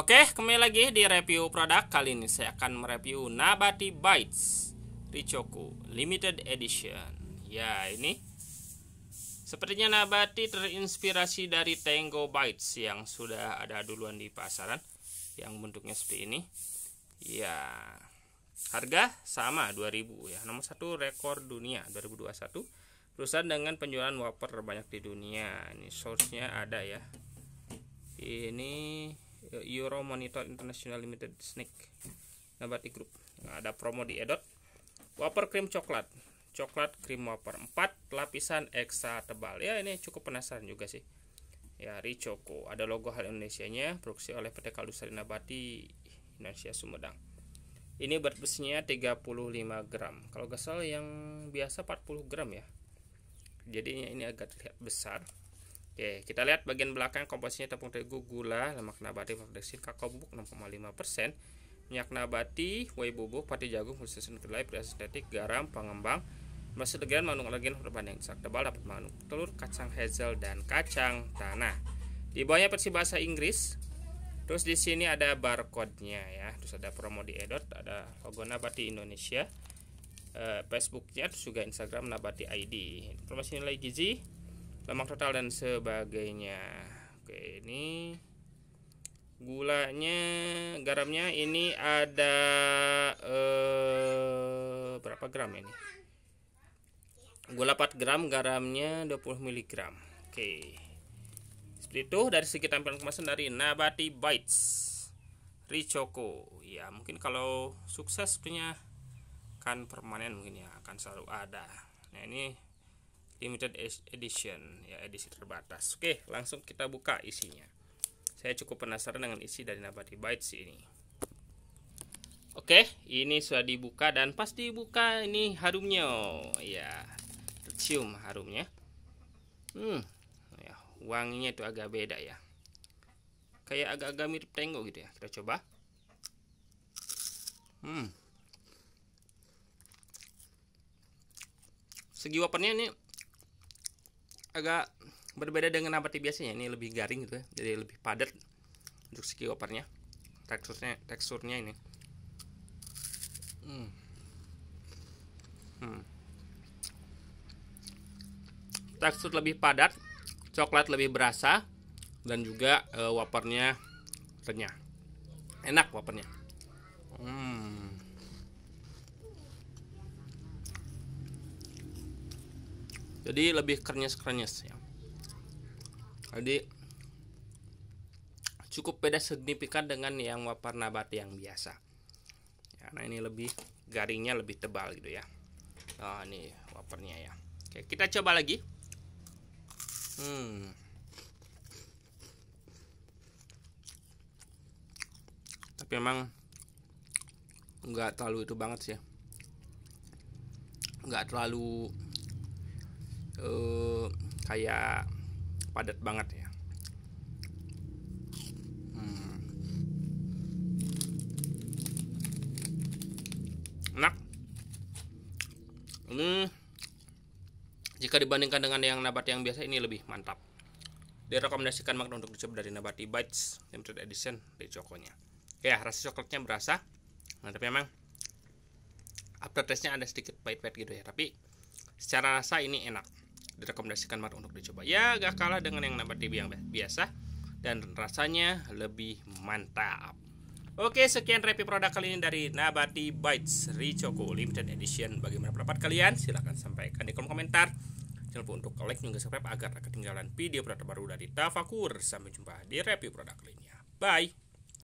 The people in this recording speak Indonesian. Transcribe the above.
Oke, kembali lagi di review produk Kali ini saya akan mereview Nabati Bites Ricoku Limited Edition Ya, ini Sepertinya Nabati terinspirasi dari Tango Bites Yang sudah ada duluan di pasaran Yang bentuknya seperti ini Ya Harga sama 2000 ya Nomor satu rekor dunia 2021 Perusahaan dengan penjualan wafer terbanyak di dunia Ini source-nya ada ya Ini Eh, Euro Monitor International Limited snack Nabati Group nah, ada promo di Edot Wafer krim coklat coklat krim wafer 4 lapisan ekstra tebal ya ini cukup penasaran juga sih ya Ricoco ada logo hal Indonesia nya produksi oleh PT Kaldu Sari Nabati Indonesia Sumedang ini berat besinya 35 gram kalau gak yang biasa 40 gram ya Jadi ini agak terlihat besar Oke, kita lihat bagian belakang komposisinya tepung terigu, gula, lemak nabati, produksi kakao bubuk 6,5%, minyak nabati, whey bubuk, pati jagung, khusus kedelai, pria sintetik, garam, pengembang, masih manuk mengandung alergen yang zat tebal dapat mengandung telur, kacang hazel dan kacang tanah. Di bawahnya versi bahasa Inggris. Terus di sini ada barcode-nya ya. Terus ada promo di Edot, ada logo Nabati Indonesia. facebook eh, Facebooknya terus juga Instagram Nabati ID. Informasi nilai gizi lemak total dan sebagainya oke ini gulanya garamnya ini ada eh, berapa gram ini gula 4 gram garamnya 20 mg oke seperti itu dari segi tampilan kemasan dari Nabati Bites Ricoco ya mungkin kalau sukses punya kan permanen mungkin ya akan selalu ada nah ini limited edition ya edisi terbatas oke langsung kita buka isinya saya cukup penasaran dengan isi dari Nabati Bites ini oke ini sudah dibuka dan pas dibuka ini harumnya oh, ya tercium harumnya hmm ya, wanginya itu agak beda ya kayak agak-agak mirip tenggo gitu ya kita coba hmm segi wapernya nih agak berbeda dengan nabati biasanya ini lebih garing gitu ya jadi lebih padat untuk segi opernya teksturnya teksturnya ini hmm. Hmm. tekstur lebih padat coklat lebih berasa dan juga e, eh, wapernya renyah enak wapernya jadi lebih krenyes-krenyes ya jadi cukup beda signifikan dengan yang wapar nabati yang biasa karena ya, ini lebih garingnya lebih tebal gitu ya nah ini wapernya ya oke kita coba lagi hmm tapi memang nggak terlalu itu banget sih ya. nggak terlalu uh, kayak padat banget ya hmm. enak ini hmm. jika dibandingkan dengan yang nabati yang biasa ini lebih mantap direkomendasikan banget untuk dicoba dari Nabati Bites Limited Edition di Cokonya ya rasa coklatnya berasa nah tapi memang aftertaste-nya ada sedikit pahit-pahit gitu ya tapi secara rasa ini enak direkomendasikan banget untuk dicoba ya gak kalah dengan yang nampak TV yang biasa dan rasanya lebih mantap Oke, sekian review produk kali ini dari Nabati Bites Richoko Limited Edition. Bagaimana pendapat kalian? Silahkan sampaikan di kolom komentar. Jangan lupa untuk like dan subscribe agar tak ketinggalan video produk baru dari Tafakur. Sampai jumpa di review produk lainnya. Bye!